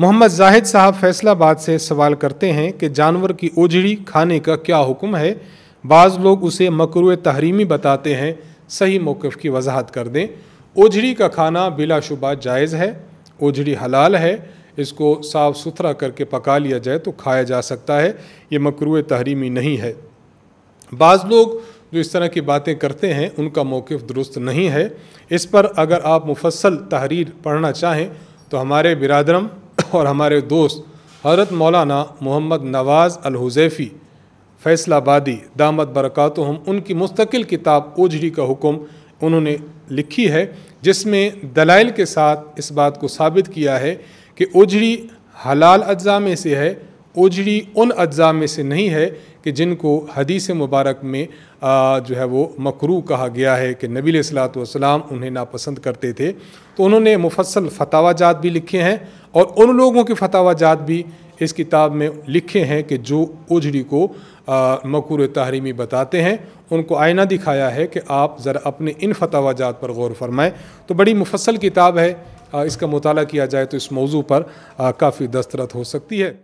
मोहम्मद जाहिद साहब फैसलाबाद से सवाल करते हैं कि जानवर की ओझड़ी खाने का क्या हुक्म है बाज़ लोग उसे मकरू तहरीमी बताते हैं सही मौक़ की वजाहत कर दें ओझड़ी का खाना बिलाशुबा जायज़ है ओझड़ी हलाल है इसको साफ़ सुथरा करके पका लिया जाए तो खाया जा सकता है ये मकरू तहरीमी नहीं है बाज़ लोग जो इस तरह की बातें करते हैं उनका मौक़ दुरुस्त नहीं है इस पर अगर आप मुफसल तहरीर पढ़ना चाहें तो हमारे बिरादरम और हमारे दोस्त हजरत मौलाना मोहम्मद नवाज़ अलहुजैफ़ी फैसलाबादी दामद बरक़ात हम उनकी मुस्तकिल किताब ओझड़ी का हुक्म उन्होंने लिखी है जिसमें दलाइल के साथ इस बात को साबित किया है कि ओझड़ी हलाल अज्जा में से है ओझड़ी उन अज्जा में से नहीं है कि जिनको हदीस मुबारक में आ, जो है वो मकरू कहा गया है कि नबी सलात वसलाम उन्हें नापसंद करते थे तो उन्होंने मुफसल फतावाजात भी लिखे हैं और उन लोगों के फतावाजात भी इस किताब में लिखे हैं कि जो उजड़ी को मकूर तहरीमी बताते हैं उनको आईना दिखाया है कि आप ज़रा अपने इन फतावाजात पर गौर फरमाएँ तो बड़ी मुफसल किताब है इसका मताल किया जाए तो इस मौजू पर काफ़ी दस्तरत हो सकती है